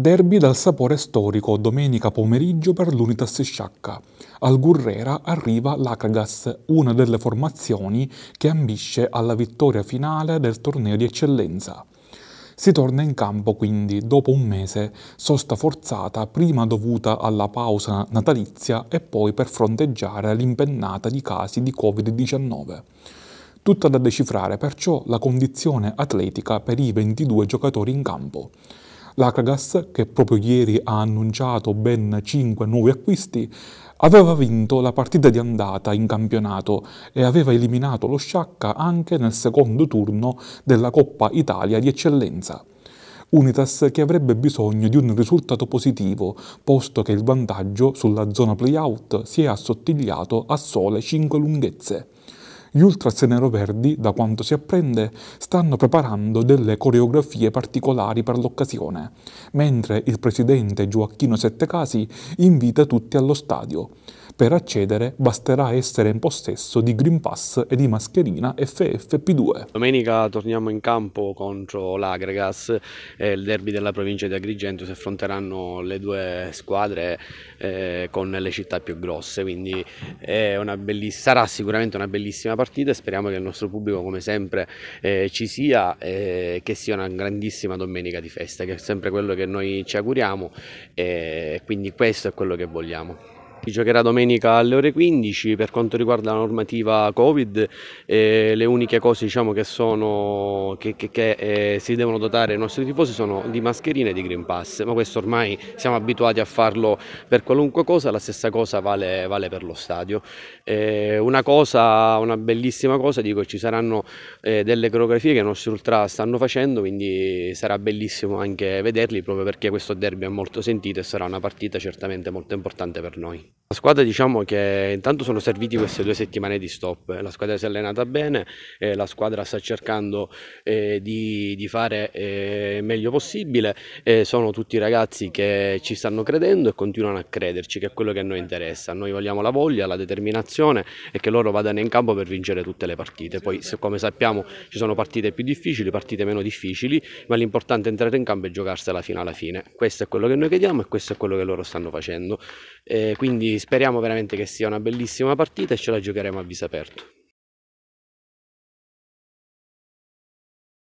Derby dal sapore storico, domenica pomeriggio per l'Unitas Sciacca. Al Gurrera arriva l'Acagas, una delle formazioni che ambisce alla vittoria finale del torneo di eccellenza. Si torna in campo quindi dopo un mese, sosta forzata prima dovuta alla pausa natalizia e poi per fronteggiare l'impennata di casi di Covid-19 tutta da decifrare perciò la condizione atletica per i 22 giocatori in campo. L'Akragas, che proprio ieri ha annunciato ben 5 nuovi acquisti, aveva vinto la partita di andata in campionato e aveva eliminato lo Sciacca anche nel secondo turno della Coppa Italia di Eccellenza. Unitas che avrebbe bisogno di un risultato positivo, posto che il vantaggio sulla zona playout si è assottigliato a sole 5 lunghezze. Gli ultras neroverdi, da quanto si apprende, stanno preparando delle coreografie particolari per l'occasione, mentre il presidente Gioacchino Settecasi invita tutti allo stadio. Per accedere basterà essere in possesso di Green Pass e di mascherina FFP2. Domenica torniamo in campo contro l'Agregas, eh, il derby della provincia di Agrigento, si affronteranno le due squadre eh, con le città più grosse, quindi sarà sicuramente una bellissima partita e speriamo che il nostro pubblico come sempre eh, ci sia e eh, che sia una grandissima domenica di festa, che è sempre quello che noi ci auguriamo e eh, quindi questo è quello che vogliamo. Chi giocherà domenica alle ore 15 per quanto riguarda la normativa Covid, eh, le uniche cose diciamo, che, sono, che, che, che eh, si devono dotare i nostri tifosi sono di mascherine e di Green Pass, ma questo ormai siamo abituati a farlo per qualunque cosa, la stessa cosa vale, vale per lo stadio. Eh, una cosa, una bellissima cosa, dico, ci saranno eh, delle coreografie che i nostri ultra stanno facendo, quindi sarà bellissimo anche vederli proprio perché questo derby è molto sentito e sarà una partita certamente molto importante per noi. La squadra diciamo che intanto sono serviti queste due settimane di stop, eh, la squadra si è allenata bene, eh, la squadra sta cercando eh, di, di, fare eh, il meglio possibile, eh, sono tutti ragazzi che ci stanno credendo e continuano a crederci, che è quello che a noi interessa, noi vogliamo la voglia, la determinazione e che loro vadano in campo per vincere tutte le partite, poi come sappiamo ci sono partite più difficili, partite meno difficili, ma l'importante è entrare in campo e giocarsela fino alla fine, questo è quello che noi chiediamo e questo è quello che loro stanno facendo. Eh, quindi quindi speriamo veramente che sia una bellissima partita e ce la giocheremo a viso aperto.